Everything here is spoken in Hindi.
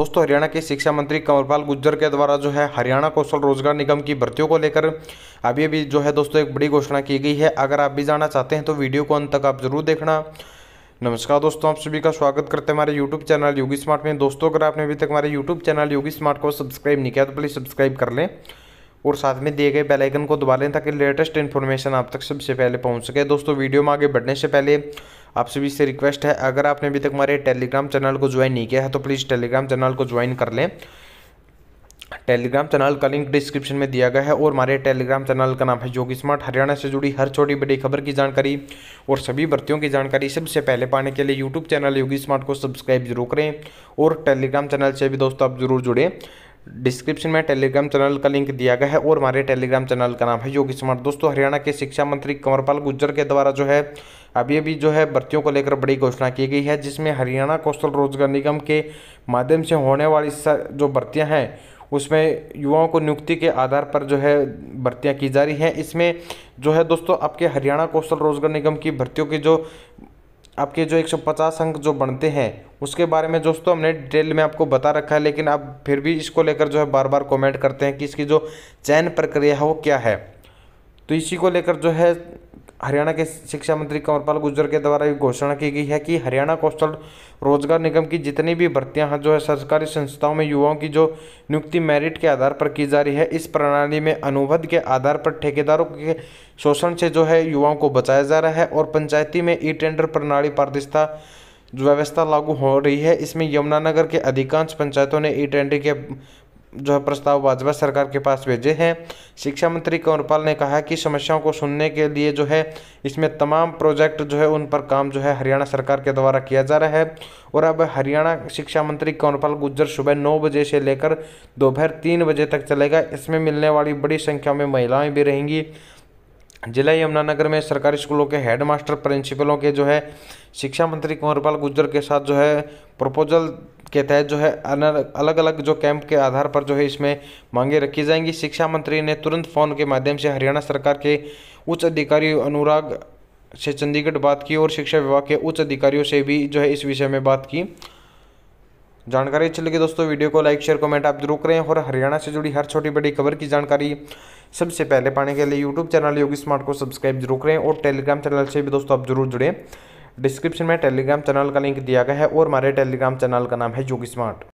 दोस्तों हरियाणा के शिक्षा मंत्री कंवरपाल गुज्जर के द्वारा जो है हरियाणा कौशल रोजगार निगम की भर्तियों को लेकर अभी अभी जो है दोस्तों एक बड़ी घोषणा की गई है अगर आप भी जाना चाहते हैं तो वीडियो को अंत तक आप जरूर देखना नमस्कार दोस्तों आप सभी का स्वागत करते हैं हमारे यूट्यूब चैनल योगी स्मार्ट में दोस्तों अगर आपने अभी तक हमारे यूट्यूब चैनल योगी स्मार्ट को सब्सक्राइब नहीं किया तो प्लीज़ सब्सक्राइब कर लें और साथ में दिए गए बेल आइकन को दबा लें ताकि लेटेस्ट इन्फॉर्मेशन आप तक सबसे पहले पहुंच सके दोस्तों वीडियो में आगे बढ़ने से पहले आप सभी से रिक्वेस्ट है अगर आपने अभी तक हमारे टेलीग्राम चैनल को ज्वाइन नहीं किया है तो प्लीज़ टेलीग्राम चैनल को ज्वाइन कर लें टेलीग्राम चैनल का लिंक डिस्क्रिप्शन में दिया गया है और हमारे टेलीग्राम चैनल का नाम है योगी स्मार्ट हरियाणा से जुड़ी हर छोटी बड़ी खबर की जानकारी और सभी भर्तियों की जानकारी सबसे पहले पाने के लिए यूट्यूब चैनल योगी स्मार्ट को सब्सक्राइब जरूर करें और टेलीग्राम चैनल से भी दोस्तों आप जरूर जुड़ें डिस्क्रिप्शन में टेलीग्राम चैनल का लिंक दिया गया है और हमारे टेलीग्राम चैनल का नाम है योगी स्मार्ट दोस्तों हरियाणा के शिक्षा मंत्री कंवरपाल गुज्जर के द्वारा जो है अभी अभी जो है भर्तियों को लेकर बड़ी घोषणा की गई है जिसमें हरियाणा कौशल रोजगार निगम के माध्यम से होने वाली जो भर्तियाँ हैं उसमें युवाओं को नियुक्ति के आधार पर जो है भर्तियां की जा रही हैं इसमें जो है दोस्तों आपके हरियाणा कौशल रोजगार निगम की भर्तियों की जो आपके जो 150 अंक जो बनते हैं उसके बारे में दोस्तों हमने डिटेल में आपको बता रखा है लेकिन आप फिर भी इसको लेकर जो है बार बार कमेंट करते हैं कि इसकी जो चयन प्रक्रिया है वो क्या है तो इसी को लेकर जो है हरियाणा के शिक्षा मंत्री कंवरपाल गुर्जर के द्वारा ये घोषणा की गई है कि हरियाणा कौशल रोजगार निगम की जितनी भी भर्तियां हैं जो है सरकारी संस्थाओं में युवाओं की जो नियुक्ति मेरिट के आधार पर की जा रही है इस प्रणाली में अनुबंध के आधार पर ठेकेदारों के शोषण से जो है युवाओं को बचाया जा रहा है और पंचायती में ई टेंडर प्रणाली पारदर्शिता व्यवस्था लागू हो रही है इसमें यमुनानगर के अधिकांश पंचायतों ने ई टेंडर के जो है प्रस्ताव भाजपा सरकार के पास भेजे हैं शिक्षा मंत्री कंवरपाल ने कहा कि समस्याओं को सुनने के लिए जो है इसमें तमाम प्रोजेक्ट जो है उन पर काम जो है हरियाणा सरकार के द्वारा किया जा रहा है और अब हरियाणा शिक्षा मंत्री कंवरपाल गुज्जर सुबह नौ बजे से लेकर दोपहर तीन बजे तक चलेगा इसमें मिलने वाली बड़ी संख्या में महिलाएँ भी रहेंगी जिला यमुनानगर में सरकारी स्कूलों के हेडमास्टर प्रिंसिपलों के जो है शिक्षा मंत्री कुंवरपाल गुज्जर के साथ जो है प्रपोजल के तहत जो है अलग अलग जो कैंप के आधार पर जो है इसमें मांगे रखी जाएंगी शिक्षा मंत्री ने तुरंत फोन के माध्यम से हरियाणा सरकार के उच्च अधिकारी अनुराग से चंडीगढ़ बात की और शिक्षा विभाग के उच्च अधिकारियों से भी जो है इस विषय में बात की जानकारी अच्छी लगी दोस्तों वीडियो को लाइक शेयर कमेंट आप जरूर करें और हरियाणा से जुड़ी हर छोटी बड़ी खबर की जानकारी सबसे पहले पाने के लिए यूट्यूब चैनल योगी स्मार्ट को सब्सक्राइब जरूर करें और टेलीग्राम चैनल से भी दोस्तों आप जरूर जुड़ें डिस्क्रिप्शन में टेलीग्राम चैनल का लिंक दिया गया है और हमारे टेलीग्राम चैनल का नाम है योगी स्मार्ट